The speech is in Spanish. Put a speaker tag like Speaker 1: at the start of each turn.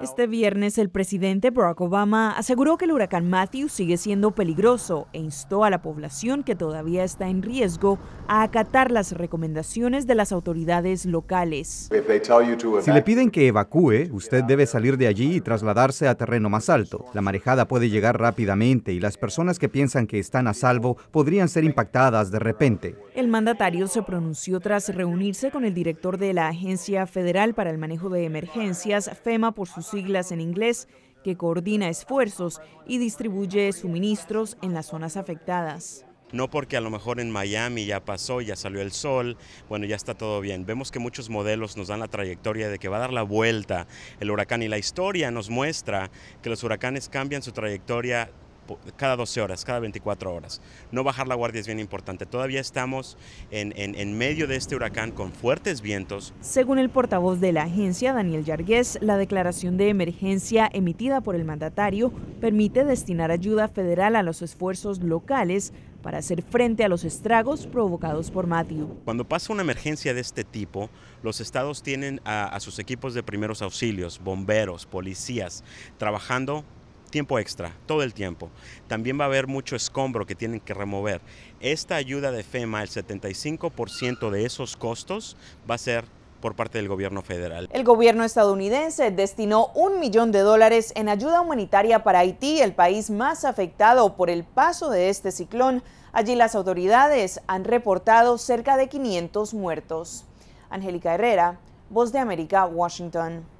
Speaker 1: Este viernes el presidente Barack Obama aseguró que el huracán Matthew sigue siendo peligroso e instó a la población que todavía está en riesgo a acatar las recomendaciones de las autoridades locales.
Speaker 2: Si le piden que evacúe, usted debe salir de allí y trasladarse a terreno más alto. La marejada puede llegar rápidamente y las personas que piensan que están a salvo podrían ser impactadas de repente.
Speaker 1: El mandatario se pronunció tras reunirse con el director de la Agencia Federal para el Manejo de Emergencias, FEMA por sus siglas en inglés, que coordina esfuerzos y distribuye suministros en las zonas afectadas
Speaker 3: no porque a lo mejor en Miami ya pasó, ya salió el sol, bueno, ya está todo bien. Vemos que muchos modelos nos dan la trayectoria de que va a dar la vuelta el huracán y la historia nos muestra que los huracanes cambian su trayectoria cada 12 horas, cada 24 horas. No bajar la guardia es bien importante. Todavía estamos en, medio de este huracán con fuertes vientos.
Speaker 1: Según el portavoz de la agencia, Daniel Yargués, la declaración de emergencia emitida por el mandatario permite destinar ayuda federal a los esfuerzos locales para hacer frente a los estragos provocados por Matthew.
Speaker 3: Cuando pasa una emergencia de este tipo, los estados tienen a sus equipos de primeros auxilios, bomberos, policías, trabajando tiempo extra, todo el tiempo. También va a haber mucho escombro que tienen que remover. Esta ayuda de FEMA, el 75% de esos costos va a ser por parte del gobierno federal.
Speaker 1: El gobierno estadounidense destinó un millón de dólares en ayuda humanitaria para Haití, el país más afectado por el paso de este ciclón. Allí las autoridades han reportado cerca de 500 muertos. Angélica Herrera, Voz de América, Washington.